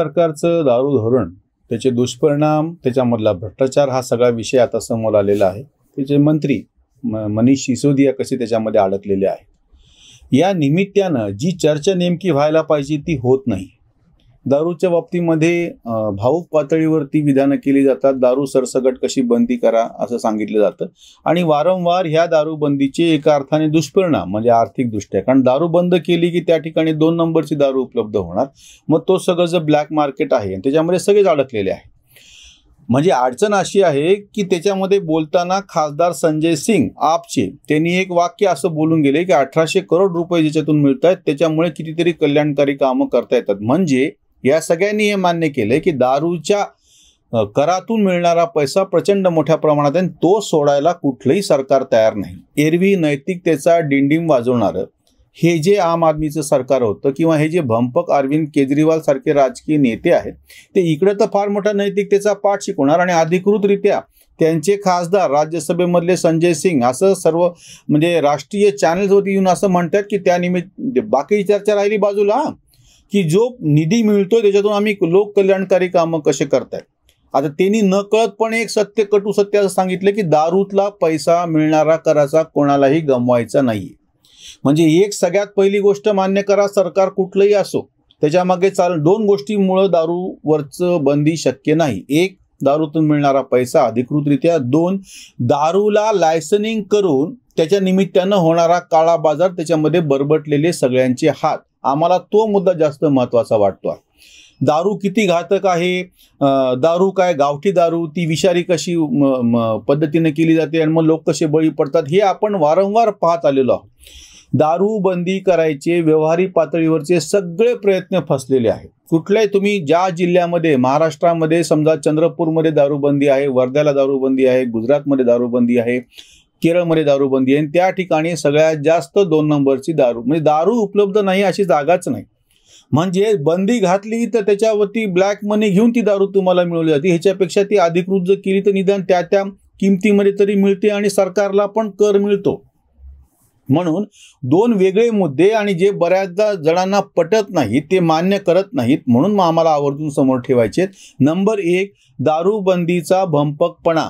सरकारचं दारू धोरण त्याचे दुष्परिणाम त्याच्यामधला भ्रष्टाचार हा सगळा विषय आता समोर आलेला आहे त्याचे मंत्री मनीष सिसोदिया कसे त्याच्यामध्ये अडकलेले आहे या निमित्तानं जी चर्चा नेमकी व्हायला पाहिजे ती होत नाही दारूच्या बाबतीमध्ये भाऊक पातळीवरती विधानं केली जातात दारू सरसगट कशी बंदी करा असं सांगितलं जातं आणि वारंवार ह्या दारूबंदीचे एका अर्थाने दुष्परिणाम म्हणजे आर्थिकदृष्ट्या कारण दारू बंद केली की त्या ठिकाणी दोन नंबरची दारू उपलब्ध होणार मग तो सगळं जो ब्लॅक मार्केट आहे आणि त्याच्यामध्ये सगळेच अडकलेले आहे म्हणजे अडचण अशी आहे की त्याच्यामध्ये बोलताना खासदार संजय सिंग आपचे त्यांनी एक वाक्य असं बोलून गेले की अठराशे करोड रुपये ज्याच्यातून मिळत आहेत त्याच्यामुळे कितीतरी कल्याणकारी कामं करता येतात म्हणजे या सगळ्यांनी हे मान्य केले की दारूच्या करातून मिळणारा पैसा प्रचंड मोठ्या प्रमाणात आहे तो सोडायला कुठलंही सरकार तयार नाही एरवी नैतिकतेचा डिंडिम वाजवणारं हे जे आम आदमीचं सरकार होतं किंवा हे जे भंपक अरविंद केजरीवाल सारखे राजकीय नेते आहेत ते इकडे तर फार मोठा नैतिकतेचा पाठ शिकवणार आणि अधिकृतरित्या त्यांचे खासदार राज्यसभेमधले संजय सिंग असं सर्व म्हणजे राष्ट्रीय चॅनल्सवरती येऊन असं म्हणतात की त्यानिमित्त बाकी चर्चा राहिली बाजूला की जो निधी मिळतोय त्याच्यातून आम्ही लोककल्याणकारी कामं कसे करतायत आता त्यांनी पण एक सत्य कटू सत्य असं सांगितलं की दारूतला पैसा मिळणारा कराचा कोणालाही गमवायचा नाही म्हणजे एक सगळ्यात पहिली गोष्ट मान्य करा सरकार कुठलंही असो त्याच्यामागे चाल दोन गोष्टीमुळं दारूवरचं बंदी शक्य नाही एक दारूतून मिळणारा पैसा अधिकृतरित्या दोन दारूला लायसनिंग करून त्याच्या निमित्तानं होणारा काळा बाजार त्याच्यामध्ये बरबटलेले सगळ्यांचे हात आम्हाला तो मुद्दा जास्त महत्त्वाचा वाटतो आहे दारू किती घातक आहे दारू काय गावठी दारू ती विषारी कशी पद्धतीने केली जाते आणि मग लोक कसे बळी पडतात हे आपण वारंवार पाहत आलेलो आहोत दारू बंदी करायचे व्यवहारिक पातळीवरचे सगळे प्रयत्न फसलेले आहेत कुठल्याही तुम्ही ज्या जिल्ह्यामध्ये महाराष्ट्रामध्ये समजा चंद्रपूरमध्ये दारूबंदी आहे वर्ध्याला दारूबंदी आहे गुजरातमध्ये दारूबंदी आहे केरळमध्ये दारूबंदी आहे त्या ठिकाणी सगळ्यात जास्त दोन नंबरची दारू म्हणजे दारू उपलब्ध नाही अशी जागाच नाही म्हणजे बंदी घातली तर त्याच्यावरती ब्लॅक मनी घेऊन ती दारू तुम्हाला मिळवली जाते ह्याच्यापेक्षा ती अधिकृत जर केली तर निदान त्या त्या किमतीमध्ये तरी मिळते आणि सरकारला पण कर मिळतो म्हणून दोन वेगळे मुद्दे आणि जे बऱ्याचदा जणांना पटत नाही ते मान्य करत नाहीत म्हणून मग आम्हाला आवर्जून समोर ठेवायचे नंबर एक दारूबंदीचा भंपकपणा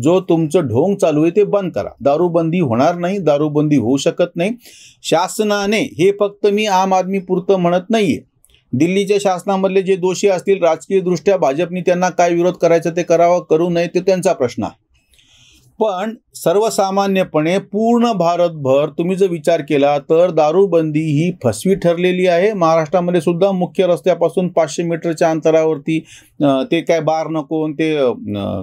जो तुमचं ढोंग चालू आहे ते बंद करा दारूबंदी होणार नाही दारूबंदी होऊ शकत नाही शासनाने हे फक्त मी आम आदमी पुरतं म्हणत नाहीये दिल्लीच्या शासनामधले जे दोषी असतील राजकीयदृष्ट्या भाजपनी त्यांना काय विरोध करायचा ते करावा करू नये ते त्यांचा प्रश्न आहे पण सर्वसामान्यपणे पूर्ण भारतभर तुम्ही जर विचार केला तर दारूबंदी ही फसवी ठरलेली आहे महाराष्ट्रामध्ये सुद्धा मुख्य रस्त्यापासून पाचशे मीटरच्या अंतरावरती ते काय बार नको ते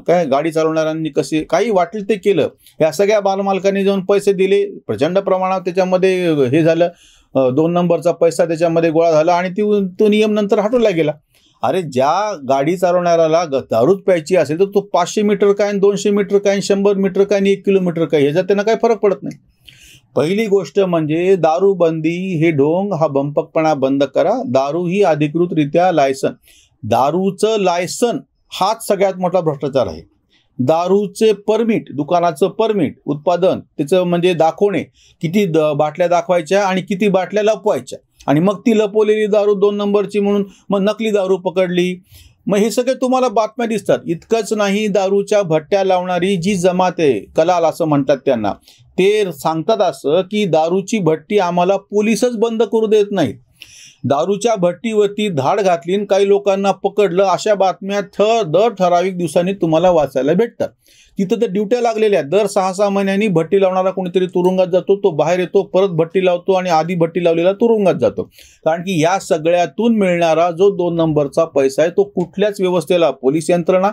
काय गाडी चालवणाऱ्यांनी कसे काही वाटलं ते केलं या सगळ्या बालमालकांनी जाऊन पैसे दिले प्रचंड प्रमाणात त्याच्यामध्ये हे झालं दोन नंबरचा पैसा त्याच्यामध्ये गोळा झाला आणि ती तो नियम नंतर हटवला गेला अरे ज्या गाडी चालवणाऱ्याला दारूच प्यायची असेल तर तो पाचशे मीटर काय दोनशे मीटर काय शंभर मीटर काय आणि एक किलोमीटर काय ह्याचा त्यांना काही फरक पडत नाही पहिली गोष्ट म्हणजे दारूबंदी हे ढोंग हा बंपकपणा बंद करा दारू ही अधिकृतरित्या लायसन दारूचं लायसन हाच सगळ्यात मोठा भ्रष्टाचार आहे दारूचे परमिट दुकानाचं परमिट उत्पादन त्याचं म्हणजे दाखवणे किती द बाटल्या दाखवायच्या आणि किती बाटल्या लपवायच्या आणि मग ती लपवलेली दारू दोन नंबरची म्हणून मग नकली दारू पकडली मग हे सगळे तुम्हाला बातम्या दिसतात इतकंच नाही दारूच्या भट्ट्या लावणारी जी जमात आहे कलाल असं म्हणतात त्यांना ते सांगतात असं की दारूची भट्टी आम्हाला पोलीसच बंद करू देत नाहीत दारूच्या भट्टीवरती धाड घातली काही लोकांना पकडलं अशा बातम्या थ दर ठराविक दिवसांनी तुम्हाला वाचायला भेटतात तिथं तर ड्युट्या लागलेल्या दर सहा सहा महिन्यांनी भट्टी लावणारा कोणीतरी तुरुंगात जातो तो बाहेर येतो परत भट्टी लावतो आणि आधी भट्टी लावलेला तुरुंगात जातो कारण की या सगळ्यातून मिळणारा जो दोन नंबरचा पैसा आहे तो कुठल्याच व्यवस्थेला पोलीस यंत्रणा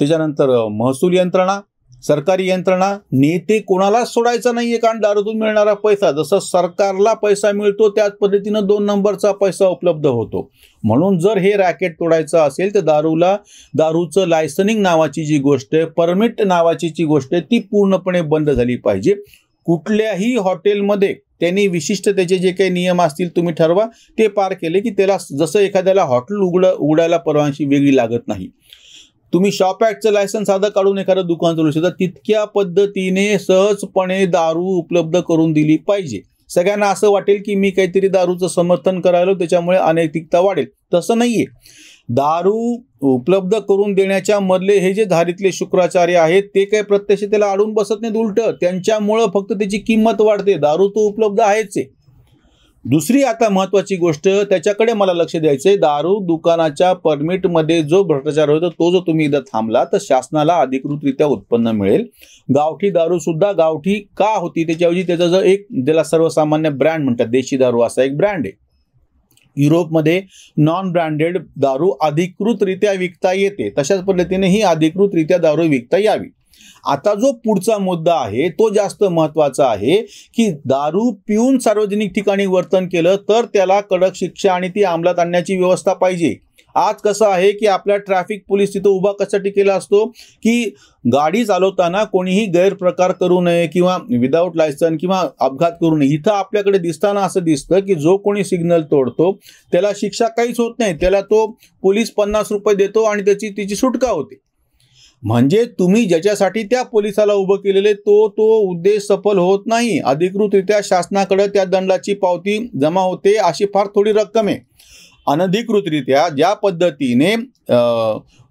त्याच्यानंतर महसूल यंत्रणा सरकारी यंत्रणा नेते कोणालाच सोडायचा नाहीये कारण दारूतून मिळणारा पैसा जसं सरकारला पैसा मिळतो त्याच पद्धतीनं दोन नंबरचा पैसा उपलब्ध होतो म्हणून जर हे रॅकेट तोडायचं असेल तर दारूला दारूचं लायसनिंग नावाची जी गोष्ट आहे परमिट नावाची जी गोष्ट आहे ती पूर्णपणे बंद झाली पाहिजे कुठल्याही हॉटेलमध्ये त्यांनी विशिष्ट त्याचे जे काही नियम असतील तुम्ही ठरवा ते पार केले की त्याला जसं एखाद्याला हॉटेल उघड उघडायला परवानगी वेगळी लागत नाही तुम्ही शॉप ऍक्टचं लायसन्स साधं काढून एखादं दुकान चालू शकता तितक्या पद्धतीने सहजपणे दारू उपलब्ध करून दिली पाहिजे सगळ्यांना असं वाटेल की मी काहीतरी दारूचं समर्थन करायलो त्याच्यामुळे अनैतिकता वाढेल तसं नाहीये दारू उपलब्ध करून देण्याच्या मधले हे जे धारितले शुक्राचार्य आहेत ते काही प्रत्यक्ष त्याला अडून बसत नाहीत उलट त्यांच्यामुळं फक्त त्याची किंमत वाढते दारू तो उपलब्ध आहेच आहे दुसरी आता महत्वाची गोष्ट त्याच्याकडे मला लक्ष द्यायचंय दारू दुकानाच्या परमिटमध्ये जो भ्रष्टाचार होतो तो जो तुम्ही एकदा थांबला तर शासनाला अधिकृतरित्या उत्पन्न मिळेल गावठी दारू सुद्धा गावठी का होती त्याच्याऐवजी त्याचा जो एक ज्याला सर्वसामान्य ब्रँड म्हणतात देशी दारू असा एक ब्रँड आहे युरोपमध्ये नॉन ब्रँडेड दारू अधिकृतरित्या विकता येते तशाच पद्धतीने ही अधिकृतरित्या दारू विकता यावी आता जो पुढचा मुद्दा आहे तो जास्त महत्वाचा आहे की दारू पिऊन सार्वजनिक ठिकाणी वर्तन केलं तर त्याला कडक शिक्षा आणि ती अंमलात आणण्याची व्यवस्था पाहिजे आज कसं आहे की आपल्या ट्रॅफिक पोलीस तिथं उभा कशासाठी केला असतो की गाडी चालवताना कोणीही गैरप्रकार करू नये किंवा विदाऊट लायसन किंवा अपघात करू नये इथं आपल्याकडे दिसताना असं दिसतं की जो कोणी सिग्नल तोडतो त्याला शिक्षा काहीच होत नाही त्याला तो पोलीस पन्नास रुपये देतो आणि त्याची तिची सुटका होते म्हणजे तुम्ही ज्याच्यासाठी त्या पोलिसाला उभं केलेले तो तो उद्देश सफल होत नाही अधिकृतरित्या शासनाकडे त्या दंडाची पावती जमा होते अशी फार थोडी रक्कम आहे अनधिकृतरित्या ज्या पद्धतीने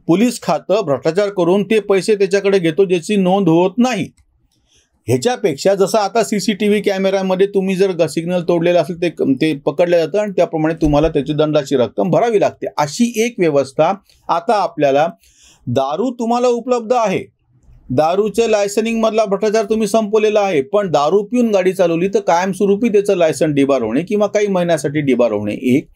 पोलीस खातं भ्रष्टाचार करून ते पैसे त्याच्याकडे घेतो ज्याची नोंद होत नाही ह्याच्यापेक्षा जसं आता सी सी टी व्ही कॅमेऱ्यामध्ये तुम्ही जर सिग्नल तोडलेलं असेल ते ते पकडलं जातं आणि त्याप्रमाणे तुम्हाला त्याची दंडाची रक्कम भरावी लागते अशी एक व्यवस्था आता आपल्याला दारू तुम्हाला उपलब्ध आहे दारूच्या मधला भ्रष्टाचार तुम्ही संपवलेला आहे पण दारू पिऊन गाडी चालवली तर कायमस्वरूपी त्याचं लायसन डिबार होणे किंवा काही महिन्यासाठी डिबार होणे एक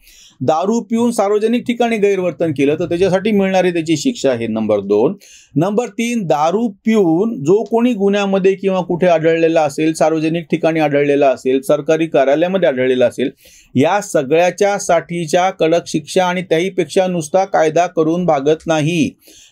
दारू पिऊन सार्वजनिक ठिकाणी गैरवर्तन केलं तर त्याच्यासाठी मिळणारी त्याची शिक्षा आहे नंबर दोन नंबर तीन दारू पिऊन जो कोणी गुन्ह्यामध्ये किंवा कुठे आढळलेला असेल सार्वजनिक ठिकाणी आढळलेला असेल सरकारी कार्यालयामध्ये आढळलेला असेल या सगळ्याच्या साठीच्या कडक शिक्षा आणि त्याहीपेक्षा नुसता कायदा करून भागत नाही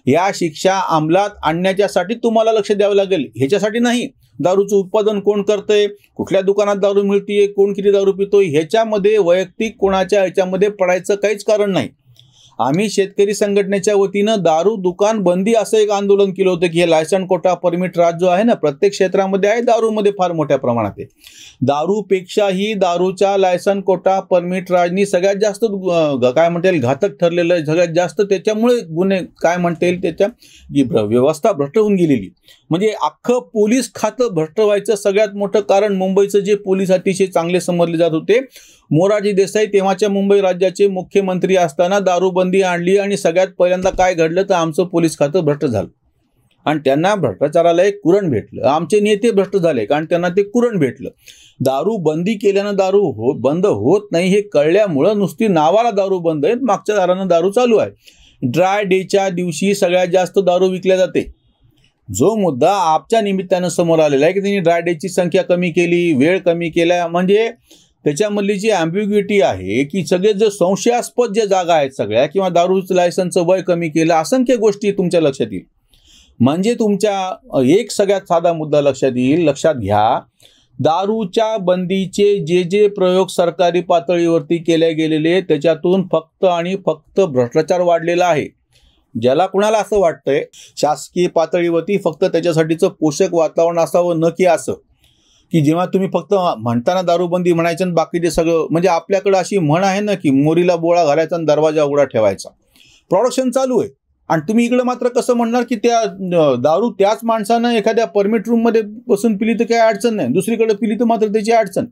या शिक्षा अंमलात आणण्याच्यासाठी तुम्हाला लक्ष द्यावं लागेल ह्याच्यासाठी नाही दारूचं उत्पादन कोण करतंय कुठल्या दुकानात दारू मिळतीये कोण किती दारू पितोय ह्याच्यामध्ये वैयक्तिक कोणाच्या ह्याच्यामध्ये पडायचं काहीच कारण नाही आम्ही शेतकरी संघटनेच्या वतीनं दारू दुकान बंदी असं एक आंदोलन केलं होतं की हे लायसन कोटा परमिट राज जो आहे ना प्रत्येक क्षेत्रामध्ये आहे दारूमध्ये फार मोठ्या प्रमाणात आहे दारूपेक्षाही दारूच्या लायसन कोटा परमिट राजनी सगळ्यात जास्त काय म्हणता येईल घातक ठरलेलं आहे सगळ्यात जास्त त्याच्यामुळे गुन्हे काय म्हणता येईल त्याच्या व्यवस्था भ्रष्ट होऊन गेलेली म्हणजे अख्खं पोलीस खातं भ्रष्ट व्हायचं सगळ्यात मोठं कारण मुंबईचं जे पोलीस अतिशय चांगले समजले जात होते मोराजी देसाई तेव्हाच्या मुंबई राज्याचे मुख्यमंत्री असताना दारूबंदी आणली आणि सगळ्यात पहिल्यांदा काय घडलं तर आमचं पोलीस खातं भ्रष्ट झालं आणि त्यांना भ्रष्टाचाराला एक कुरण भेटलं आमचे नेते भ्रष्ट झाले कारण त्यांना ते कुरण भेटलं दारू बंदी केल्यानं दारू हो बंद होत नाही हे कळल्यामुळं नुसती नावाला दारू बंद आहे मागच्या दारानं दारू चालू आहे ड्राय डेच्या दिवशी सगळ्यात जास्त दारू विकल्या जाते जो मुद्दा आपच्या निमित्तानं समोर आलेला आहे की त्यांनी ड्राय डेची संख्या कमी केली वेळ कमी केला म्हणजे त्याच्यामधली जी अँब्युग्युटी आहे की सगळे जे संशयास्पद ज्या जागा आहेत सगळ्या किंवा दारूचं लायसनचं वय कमी केलं असंख्य गोष्टी तुमच्या लक्षात येईल म्हणजे तुमच्या एक सगळ्यात साधा मुद्दा लक्षात येईल लक्षात घ्या दारूच्या बंदीचे जे जे प्रयोग सरकारी पातळीवरती केले गेलेले त्याच्यातून फक्त आणि फक्त भ्रष्टाचार वाढलेला आहे ज्याला कुणाला असं वाटतंय शासकीय पातळीवरती फक्त त्याच्यासाठीचं पोषक वातावरण असावं न की असं की जेव्हा तुम्ही फक्त म्हणताना दारूबंदी म्हणायचं आणि बाकीचे सगळं म्हणजे आपल्याकडे अशी म्हण आहे ना की मोरीला बोळा घालायचा आणि दरवाजा उघडा ठेवायचा प्रोडक्शन चालू आहे आणि तुम्ही इकडं मात्र कसं म्हणणार की त्या दारू त्याच माणसानं एखाद्या परमिट रूममध्ये बसून पिली तर काही अडचण नाही दुसरीकडे पिली तर मात्र त्याची अडचण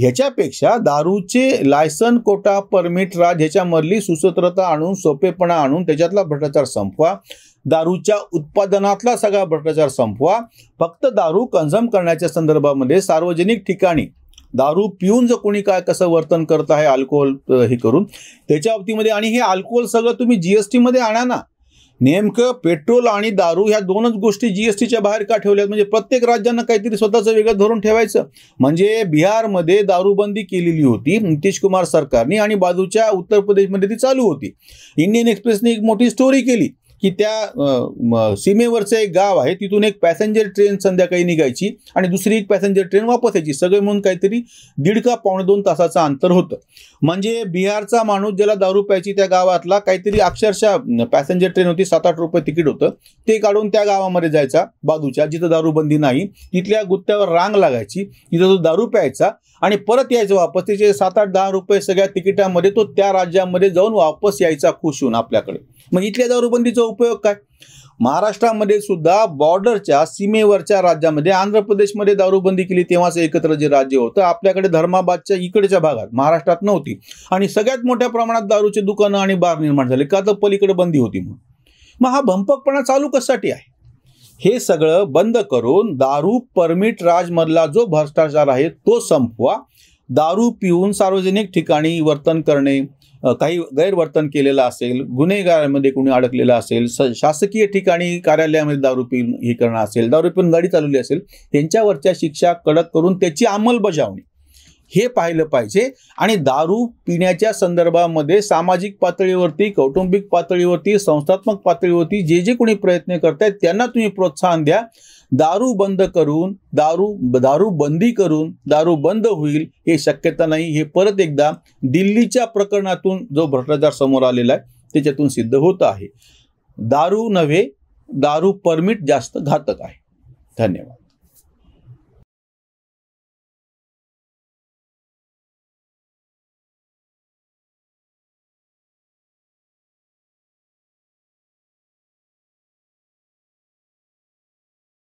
ह्याच्यापेक्षा दारूचे लायसन कोटा परमिट राज ह्याच्यामधली सुसूत्रता आणून सोपेपणा आणून त्याच्यातला भ्रष्टाचार संपवा दारूच्या उत्पादनातला सगळा भ्रष्टाचार संपवा फक्त दारू कन्झम करण्याच्या संदर्भामध्ये सार्वजनिक ठिकाणी दारू पिऊन जर कोणी काय कसं वर्तन करत आहे अल्कोहोल हे करून त्याच्या बाबतीमध्ये आणि हे अल्कोहोल सगळं तुम्ही टीमध्ये आणा ना नेमकं पेट्रोल आणि दारू ह्या दोनच गोष्टी जीएसटीच्या बाहेर का ठेवल्यात म्हणजे प्रत्येक राज्यांना काहीतरी स्वतःचं वेगळं धरून ठेवायचं म्हणजे बिहारमध्ये दारूबंदी केलेली होती नितीश कुमार सरकारने आणि बाजूच्या उत्तर प्रदेशमध्ये ती चालू होती इंडियन एक्सप्रेसने एक मोठी स्टोरी केली की त्या सीमेवरचं एक गाव आहे तिथून एक पॅसेंजर ट्रेन संध्याकाळी निघायची आणि दुसरी एक पॅसेंजर ट्रेन वापस यायची सगळे म्हणून काहीतरी दीड का पावणे दोन तासाचं अंतर होतं म्हणजे बिहारचा माणूस ज्याला दारू प्यायची त्या गावातला काहीतरी अक्षरशः पॅसेंजर ट्रेन होती सात आठ रुपये तिकीट होतं ते काढून त्या गावामध्ये जायचा बाजूच्या जिथं दारूबंदी नाही तिथल्या गुत्त्यावर रांग लागायची तिथं तो दारू प्यायचा आणि परत यायचं वापस तिचे सात आठ दहा रुपये सगळ्या तिकिटामध्ये तो त्या राज्यामध्ये जाऊन वापस यायचा खुश होऊन आपल्याकडे मग इथल्या दारूबंदीचा उपयोग काय महाराष्ट्रामध्ये सुद्धा बॉर्डरच्या सीमेवरच्या राज्यामध्ये आंध्र प्रदेशमध्ये दारूबंदी केली तेव्हाच एकत्र जे राज्य होतं आपल्याकडे धर्माबादच्या इकडच्या भागात महाराष्ट्रात नव्हती आणि सगळ्यात मोठ्या प्रमाणात दारूची दुकानं आणि बार निर्माण झाले का तर पलीकडे बंदी होती म्हणून मग हा भंपकपणा चालू कशासाठी आहे हे सगळं बंद करून दारू परमिट राजमधला जो भ्रष्टाचार आहे तो संपवा दारू पिऊन सार्वजनिक ठिकाणी वर्तन करणे काही गैरवर्तन केलेलं असेल गुन्हेगारांमध्ये कोणी अडकलेलं असेल स शासकीय ठिकाणी कार्यालयामध्ये दारू पिऊन हे करणं असेल दारू पिऊन गाडी चालवली असेल त्यांच्यावरच्या शिक्षा कडक करून त्याची अंमलबजावणी हे पाहिलं पाहिजे आणि दारू पिण्याच्या संदर्भामध्ये सामाजिक पातळीवरती कौटुंबिक पातळीवरती संस्थात्मक पातळीवरती जे जे कोणी प्रयत्न करत आहेत त्यांना तुम्ही प्रोत्साहन द्या दारू बंद करून दारू दारू बंदी करून दारू बंद होईल हे शक्यता नाही हे परत एकदा दिल्लीच्या प्रकरणातून जो भ्रष्टाचार समोर आलेला आहे त्याच्यातून सिद्ध होत आहे दारू नव्हे दारू परमिट जास्त घातक आहे धन्यवाद